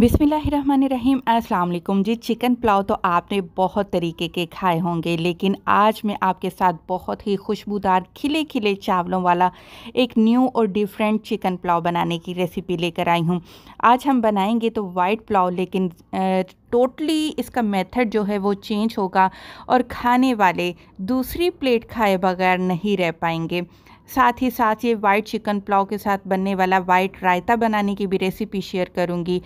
बिसमीम अस्सलाम जी चिकन पुलाव तो आपने बहुत तरीके के खाए होंगे लेकिन आज मैं आपके साथ बहुत ही खुशबूदार खिले खिले चावलों वाला एक न्यू और डिफरेंट चिकन पुलाव बनाने की रेसिपी लेकर आई हूँ आज हम बनाएंगे तो वाइट पुलाव लेकिन टोटली इसका मेथड जो है वो चेंज होगा और खाने वाले दूसरी प्लेट खाए बगैर नहीं रह पाएंगे साथ ही साथ ये वाइट चिकन पुलाव के साथ बनने वाला वाइट रायता बनाने की भी रेसिपी शेयर करूँगी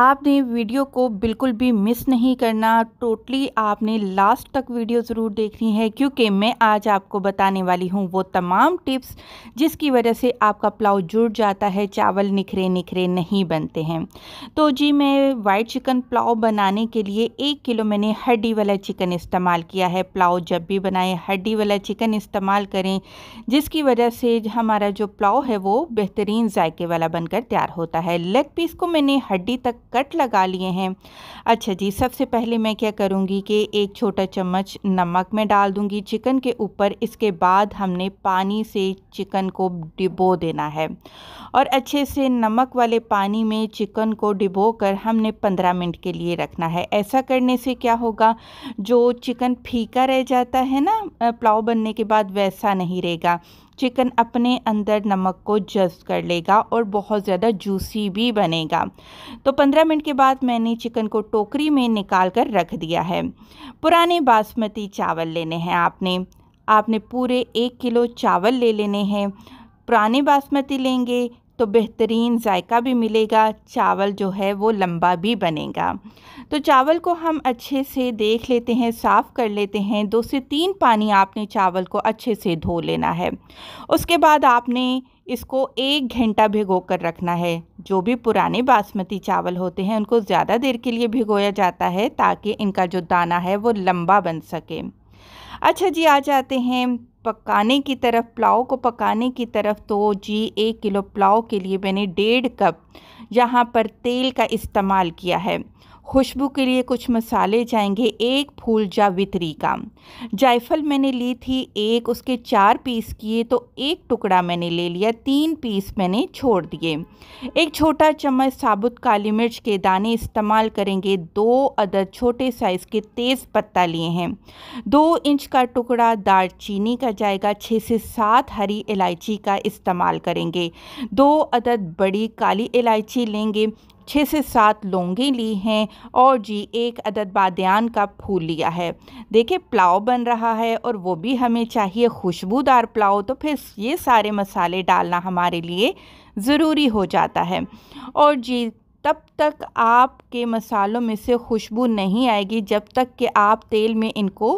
आपने वीडियो को बिल्कुल भी मिस नहीं करना टोटली आपने लास्ट तक वीडियो ज़रूर देखनी है क्योंकि मैं आज आपको बताने वाली हूँ वो तमाम टिप्स जिसकी वजह से आपका पुलाव जुड़ जाता है चावल निखरे निखरे नहीं बनते हैं तो जी मैं वाइट चिकन पुलाव बनाने के लिए एक किलो मैंने हड्डी वाला चिकन इस्तेमाल किया है पुलाव जब भी बनाएं हड्डी वाला चिकन इस्तेमाल करें जिसकी वजह से हमारा जो पुलाव है वो बेहतरीन जायके वाला बनकर तैयार होता है लेग पीस को मैंने हड्डी तक कट लगा लिए हैं अच्छा जी सबसे पहले मैं क्या करूँगी कि एक छोटा चम्मच नमक में डाल दूँगी चिकन के ऊपर इसके बाद हमने पानी से चिकन को डिबो देना है और अच्छे से नमक वाले पानी में चिकन को डिबो कर हमने पंद्रह मिनट के लिए रखना है ऐसा करने से क्या होगा जो चिकन फीका रह जाता है ना पुलाव बनने के बाद वैसा नहीं रहेगा चिकन अपने अंदर नमक को जज कर लेगा और बहुत ज़्यादा जूसी भी बनेगा तो 15 मिनट के बाद मैंने चिकन को टोकरी में निकाल कर रख दिया है पुराने बासमती चावल लेने हैं आपने आपने पूरे एक किलो चावल ले लेने हैं पुराने बासमती लेंगे तो बेहतरीन जायका भी मिलेगा चावल जो है वो लंबा भी बनेगा तो चावल को हम अच्छे से देख लेते हैं साफ़ कर लेते हैं दो से तीन पानी आपने चावल को अच्छे से धो लेना है उसके बाद आपने इसको एक घंटा भिगो कर रखना है जो भी पुराने बासमती चावल होते हैं उनको ज़्यादा देर के लिए भिगोया जाता है ताकि इनका जो दाना है वो लंबा बन सके अच्छा जी आ जाते हैं पकाने की तरफ पुलाव को पकाने की तरफ तो जी एक किलो पुलाव के लिए मैंने डेढ़ कप यहाँ पर तेल का इस्तेमाल किया है खुशबू के लिए कुछ मसाले जाएंगे एक फूल जावित्री का जायफल मैंने ली थी एक उसके चार पीस किए तो एक टुकड़ा मैंने ले लिया तीन पीस मैंने छोड़ दिए एक छोटा चम्मच साबुत काली मिर्च के दाने इस्तेमाल करेंगे दो अदर छोटे साइज़ के तेज़ पत्ता लिए हैं दो इंच का टुकड़ा दालचीनी का जाएगा छः से सात हरी इलायची का इस्तेमाल करेंगे दो अदद बड़ी काली इलायची लेंगे छः से सात लोंगे ली हैं और जी एक अदद बादयान का फूल लिया है देखिए पुलाव बन रहा है और वो भी हमें चाहिए खुशबूदार पुलाव तो फिर ये सारे मसाले डालना हमारे लिए ज़रूरी हो जाता है और जी तब तक आपके मसालों में से खुशबू नहीं आएगी जब तक कि आप तेल में इनको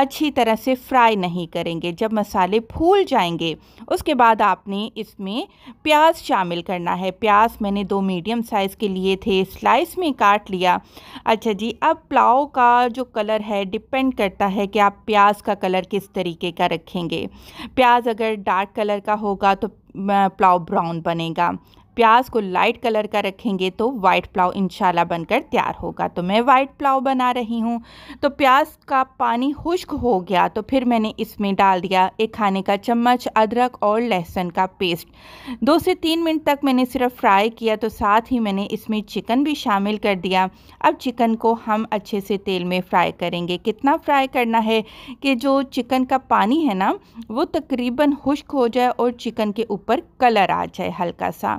अच्छी तरह से फ्राई नहीं करेंगे जब मसाले फूल जाएंगे उसके बाद आपने इसमें प्याज शामिल करना है प्याज मैंने दो मीडियम साइज़ के लिए थे स्लाइस में काट लिया अच्छा जी अब पुलाव का जो कलर है डिपेंड करता है कि आप प्याज का कलर किस तरीके का रखेंगे प्याज अगर डार्क कलर का होगा तो पुलाव ब्राउन बनेगा प्याज को लाइट कलर का रखेंगे तो वाइट पुलाव इंशाल्लाह बनकर तैयार होगा तो मैं वाइट पुलाव बना रही हूँ तो प्याज का पानी खुश्क हो गया तो फिर मैंने इसमें डाल दिया एक खाने का चम्मच अदरक और लहसुन का पेस्ट दो से तीन मिनट तक मैंने सिर्फ फ्राई किया तो साथ ही मैंने इसमें चिकन भी शामिल कर दिया अब चिकन को हम अच्छे से तेल में फ्राई करेंगे कितना फ्राई करना है कि जो चिकन का पानी है ना वो तकरीबन खुश्क हो जाए और चिकन के ऊपर कलर आ जाए हल्का सा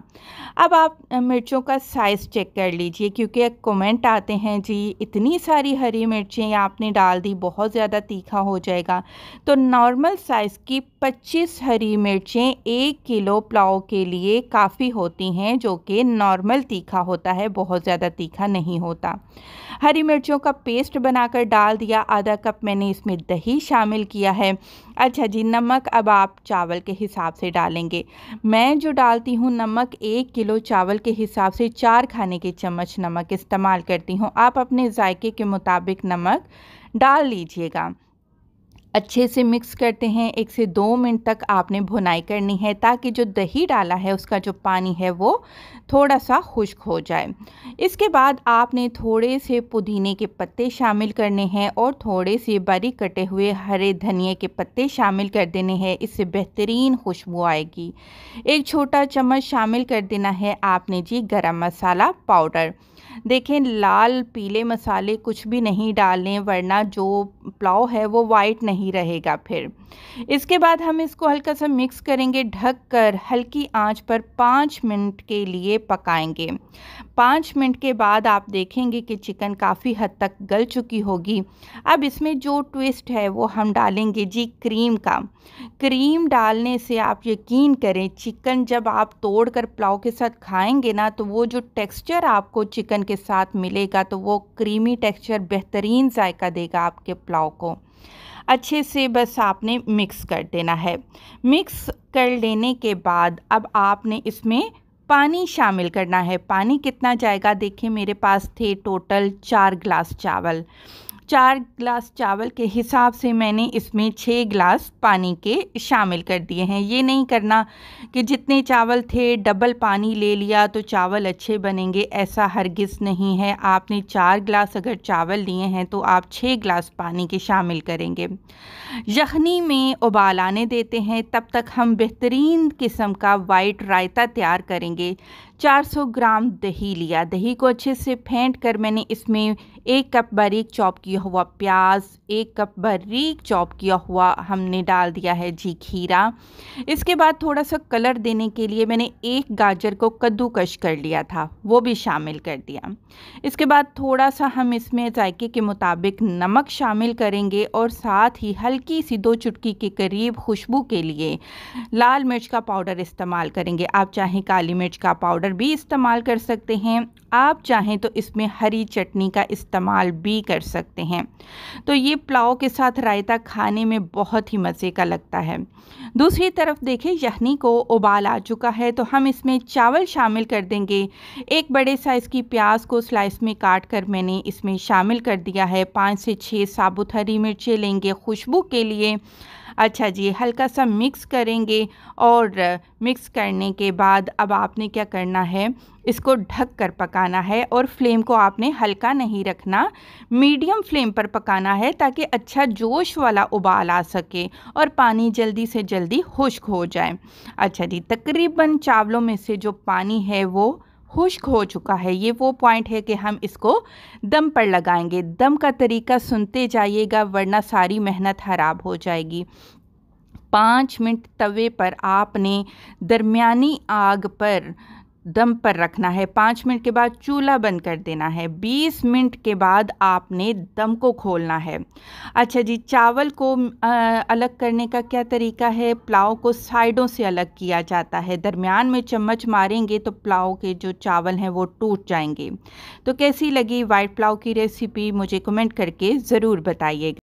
अब आप मिर्चों का साइज़ चेक कर लीजिए क्योंकि कमेंट आते हैं जी इतनी सारी हरी मिर्चें आपने डाल दी बहुत ज़्यादा तीखा हो जाएगा तो नॉर्मल साइज़ की 25 हरी मिर्चें एक किलो पुलाव के लिए काफ़ी होती हैं जो कि नॉर्मल तीखा होता है बहुत ज़्यादा तीखा नहीं होता हरी मिर्चों का पेस्ट बनाकर डाल दिया आधा कप मैंने इसमें दही शामिल किया है अच्छा जी नमक अब आप चावल के हिसाब से डालेंगे मैं जो डालती हूँ नमक एक एक किलो चावल के हिसाब से चार खाने के चम्मच नमक इस्तेमाल करती हूँ आप अपने जायके के मुताबिक नमक डाल लीजिएगा अच्छे से मिक्स करते हैं एक से दो मिनट तक आपने भुनाई करनी है ताकि जो दही डाला है उसका जो पानी है वो थोड़ा सा खुश्क हो जाए इसके बाद आपने थोड़े से पुदीने के पत्ते शामिल करने हैं और थोड़े से बारीक कटे हुए हरे धनिए के पत्ते शामिल कर देने हैं इससे बेहतरीन खुशबू आएगी एक छोटा चम्मच शामिल कर देना है आपने जी गर्म मसाला पाउडर देखें लाल पीले मसाले कुछ भी नहीं डालें वरना जो पुलाव है वो वाइट नहीं रहेगा फिर इसके बाद हम इसको हल्का सा मिक्स करेंगे ढक कर हल्की आंच पर पाँच मिनट के लिए पकाएंगे पाँच मिनट के बाद आप देखेंगे कि चिकन काफ़ी हद तक गल चुकी होगी अब इसमें जो ट्विस्ट है वो हम डालेंगे जी क्रीम का क्रीम डालने से आप यकीन करें चिकन जब आप तोड़ कर पुलाव के साथ खाएंगे ना तो वो जो टेक्सचर आपको चिकन के साथ मिलेगा तो वो क्रीमी टेक्सचर बेहतरीन जायका देगा आपके पुलाव को अच्छे से बस आपने मिक्स कर देना है मिक्स कर लेने के बाद अब आपने इसमें पानी शामिल करना है पानी कितना जाएगा देखिए मेरे पास थे टोटल चार ग्लास चावल चार गिलास चावल के हिसाब से मैंने इसमें छः गिलास पानी के शामिल कर दिए हैं ये नहीं करना कि जितने चावल थे डबल पानी ले लिया तो चावल अच्छे बनेंगे ऐसा हरगिज़ नहीं है आपने चार गिलास अगर चावल लिए हैं तो आप छः गिलास पानी के शामिल करेंगे यखनी में उबाल आने देते हैं तब तक हम बेहतरीन किस्म का वाइट रायता तैयार करेंगे 400 ग्राम दही लिया दही को अच्छे से फेंट कर मैंने इसमें एक कप बारीक चॉप किया हुआ प्याज एक कप बारीक चॉप किया हुआ हमने डाल दिया है जी खीरा इसके बाद थोड़ा सा कलर देने के लिए मैंने एक गाजर को कद्दूकश कर लिया था वो भी शामिल कर दिया इसके बाद थोड़ा सा हम इसमें जायके के मुताबिक नमक शामिल करेंगे और साथ ही हल्की सी दो चुटकी के करीब खुशबू के लिए लाल मिर्च का पाउडर इस्तेमाल करेंगे आप चाहें काली मिर्च का पाउडर पाउडर भी इस्तेमाल कर सकते हैं आप चाहें तो इसमें हरी चटनी का इस्तेमाल भी कर सकते हैं तो ये पुलाव के साथ रायता खाने में बहुत ही मज़े का लगता है दूसरी तरफ देखें यखनी को उबाल आ चुका है तो हम इसमें चावल शामिल कर देंगे एक बड़े साइज़ की प्याज को स्लाइस में काट कर मैंने इसमें शामिल कर दिया है पाँच से छः साबुत हरी मिर्चें लेंगे खुशबू के लिए अच्छा जी हल्का सा मिक्स करेंगे और मिक्स करने के बाद अब आपने क्या करना है इसको ढक कर पकाना है और फ्लेम को आपने हल्का नहीं रखना मीडियम फ्लेम पर पकाना है ताकि अच्छा जोश वाला उबाल आ सके और पानी जल्दी से जल्दी खुश्क हो जाए अच्छा जी तकरीबन चावलों में से जो पानी है वो खुश्क हो चुका है ये वो पॉइंट है कि हम इसको दम पर लगाएंगे दम का तरीका सुनते जाइएगा वरना सारी मेहनत ख़राब हो जाएगी पाँच मिनट तवे पर आपने दरमिया आग पर दम पर रखना है पाँच मिनट के बाद चूल्हा बंद कर देना है बीस मिनट के बाद आपने दम को खोलना है अच्छा जी चावल को आ, अलग करने का क्या तरीका है पुलाव को साइडों से अलग किया जाता है दरमियान में चम्मच मारेंगे तो पुलाव के जो चावल हैं वो टूट जाएंगे तो कैसी लगी वाइट पुलाव की रेसिपी मुझे कमेंट करके ज़रूर बताइएगा